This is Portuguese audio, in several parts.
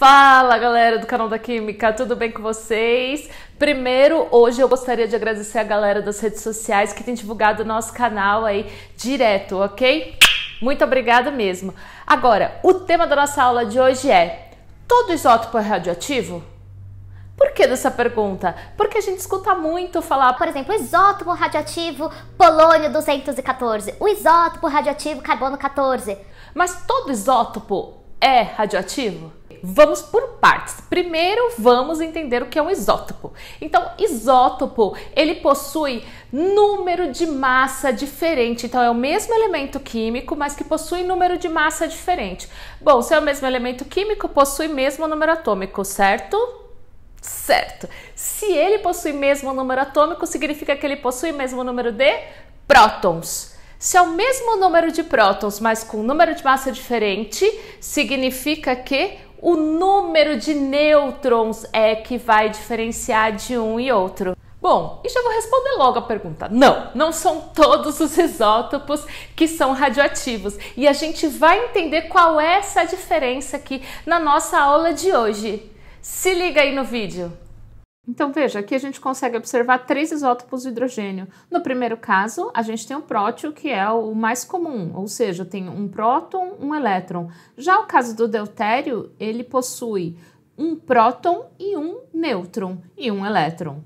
Fala galera do canal da Química, tudo bem com vocês? Primeiro, hoje eu gostaria de agradecer a galera das redes sociais que tem divulgado o nosso canal aí direto, ok? Muito obrigada mesmo. Agora, o tema da nossa aula de hoje é: todo isótopo é radioativo? Por que dessa pergunta? Porque a gente escuta muito falar, por exemplo, isótopo radioativo polônio 214, o isótopo radioativo carbono 14. Mas todo isótopo é radioativo? Vamos por partes. Primeiro, vamos entender o que é um isótopo. Então, isótopo, ele possui número de massa diferente. Então, é o mesmo elemento químico, mas que possui número de massa diferente. Bom, se é o mesmo elemento químico, possui mesmo número atômico, certo? Certo. Se ele possui mesmo número atômico, significa que ele possui mesmo número de prótons. Se é o mesmo número de prótons, mas com um número de massa diferente, significa que o número de nêutrons é que vai diferenciar de um e outro. Bom, e já vou responder logo a pergunta. Não, não são todos os isótopos que são radioativos. E a gente vai entender qual é essa diferença aqui na nossa aula de hoje. Se liga aí no vídeo. Então veja, aqui a gente consegue observar três isótopos de hidrogênio. No primeiro caso, a gente tem o prótio, que é o mais comum, ou seja, tem um próton, um elétron. Já o caso do deutério, ele possui um próton e um nêutron e um elétron.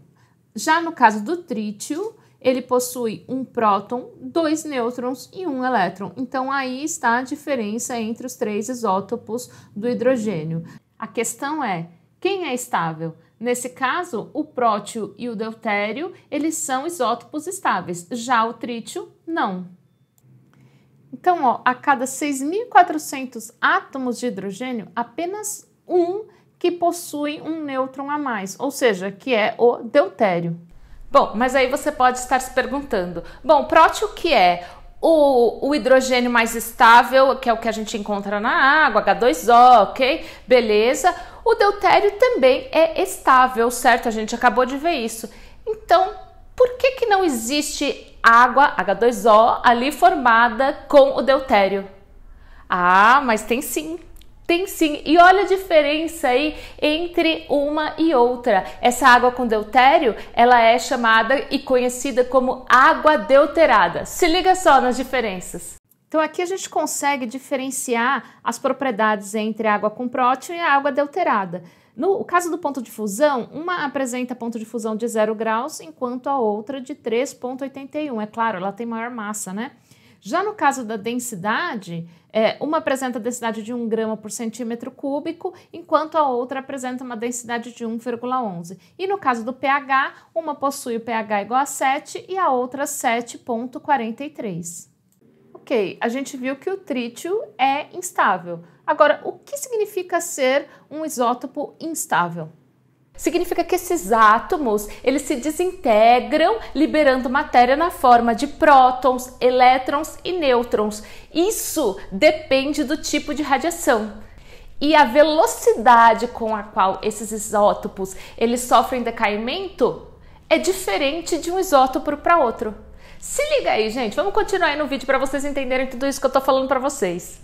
Já no caso do trítio, ele possui um próton, dois nêutrons e um elétron. Então aí está a diferença entre os três isótopos do hidrogênio. A questão é: quem é estável? Nesse caso, o prótio e o deutério, eles são isótopos estáveis, já o trítio não. Então, ó, a cada 6.400 átomos de hidrogênio, apenas um que possui um nêutron a mais, ou seja, que é o deutério. Bom, mas aí você pode estar se perguntando: bom, prótio que é? O, o, hidrogênio mais estável, que é o que a gente encontra na água, H2O, ok? Beleza. O deutério também é estável, certo? A gente acabou de ver isso. Então, por que, que não existe água, H2O, ali formada com o deutério? Ah, mas tem sim. Tem sim. E olha a diferença aí entre uma e outra. Essa água com deutério, ela é chamada e conhecida como água deuterada. Se liga só nas diferenças. Então aqui a gente consegue diferenciar as propriedades entre água com prótion e água deuterada. No caso do ponto de fusão, uma apresenta ponto de fusão de 0 graus, enquanto a outra de 3,81. É claro, ela tem maior massa, né? Já no caso da densidade, é, uma apresenta a densidade de 1 grama por centímetro cúbico, enquanto a outra apresenta uma densidade de 1,11. E no caso do pH, uma possui o pH igual a 7 e a outra 7,43. Ok, a gente viu que o trítio é instável. Agora, o que significa ser um isótopo instável? Significa que esses átomos, eles se desintegram, liberando matéria na forma de prótons, elétrons e nêutrons. Isso depende do tipo de radiação. E a velocidade com a qual esses isótopos, eles sofrem decaimento é diferente de um isótopo para outro. Se liga aí, gente, vamos continuar aí no vídeo para vocês entenderem tudo isso que eu estou falando para vocês.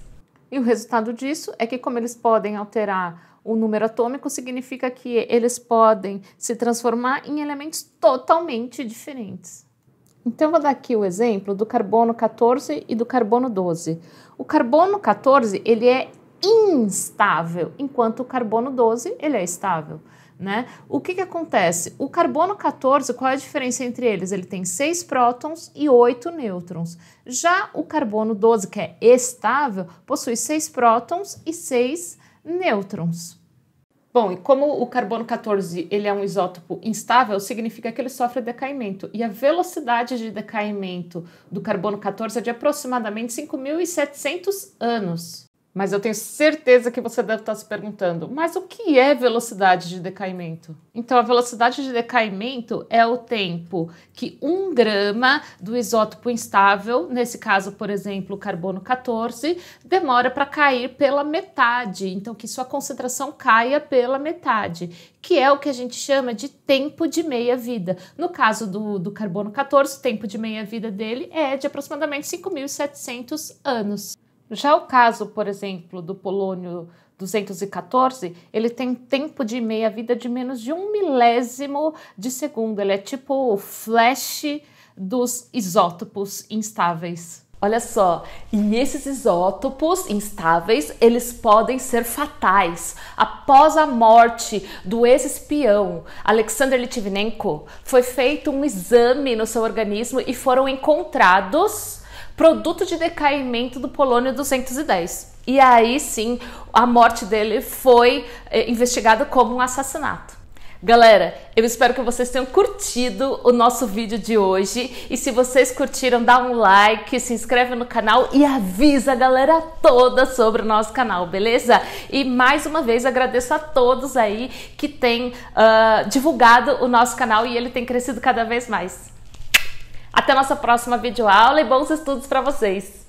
E o resultado disso é que como eles podem alterar o número atômico significa que eles podem se transformar em elementos totalmente diferentes. Então, eu vou dar aqui o exemplo do carbono 14 e do carbono 12. O carbono 14 ele é instável, enquanto o carbono 12 ele é estável. Né? O que, que acontece? O carbono 14, qual é a diferença entre eles? Ele tem 6 prótons e 8 nêutrons. Já o carbono 12, que é estável, possui 6 prótons e 6 nêutrons. Bom, e como o carbono 14 ele é um isótopo instável, significa que ele sofre decaimento. E a velocidade de decaimento do carbono 14 é de aproximadamente 5.700 anos. Mas eu tenho certeza que você deve estar se perguntando: mas o que é velocidade de decaimento? Então, a velocidade de decaimento é o tempo que um grama do isótopo instável, nesse caso, por exemplo, o carbono 14, demora para cair pela metade. Então, que sua concentração caia pela metade, que é o que a gente chama de tempo de meia-vida. No caso do, do carbono 14, o tempo de meia-vida dele é de aproximadamente 5.700 anos. Já o caso, por exemplo, do polônio 214, ele tem tempo de meia-vida de menos de um milésimo de segundo. Ele é tipo o flash dos isótopos instáveis. Olha só, e esses isótopos instáveis, eles podem ser fatais. Após a morte do ex-espião Alexander Litvinenko, foi feito um exame no seu organismo e foram encontrados produto de decaimento do polônio 210. E aí sim, a morte dele foi eh, investigada como um assassinato. Galera, eu espero que vocês tenham curtido o nosso vídeo de hoje e se vocês curtiram, dá um like, se inscreve no canal e avisa a galera toda sobre o nosso canal, beleza? E mais uma vez agradeço a todos aí que têm uh, divulgado o nosso canal e ele tem crescido cada vez mais. Até a nossa próxima videoaula e bons estudos para vocês!